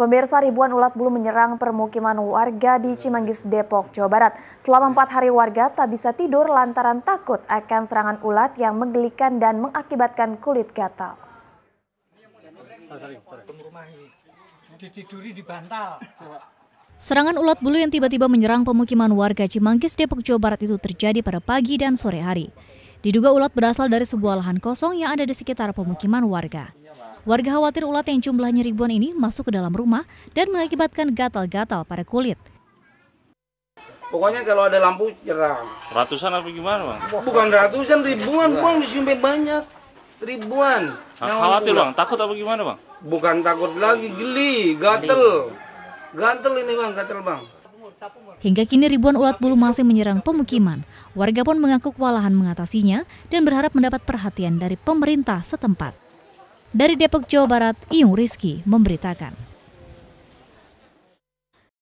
Pemirsa ribuan ulat bulu menyerang permukiman warga di Cimanggis, Depok, Jawa Barat. Selama empat hari warga tak bisa tidur lantaran takut akan serangan ulat yang menggelikan dan mengakibatkan kulit gatal. Serangan ulat bulu yang tiba-tiba menyerang pemukiman warga Cimanggis, Depok, Jawa Barat itu terjadi pada pagi dan sore hari. Diduga ulat berasal dari sebuah lahan kosong yang ada di sekitar pemukiman warga. Warga khawatir ulat yang jumlahnya ribuan ini masuk ke dalam rumah dan mengakibatkan gatal-gatal pada kulit. Pokoknya kalau ada lampu cerah, Ratusan apa gimana bang? Bukan ratusan, ribuan bang, disimpan banyak. Ribuan. Nah, khawatir bang, takut apa gimana bang? Bukan takut lagi, geli, gatel. Gatel ini bang, gatel bang. Hingga kini ribuan ulat bulu masih menyerang pemukiman. Warga pun mengaku kewalahan mengatasinya dan berharap mendapat perhatian dari pemerintah setempat. Dari Depok, Jawa Barat, Iung Rizky memberitakan.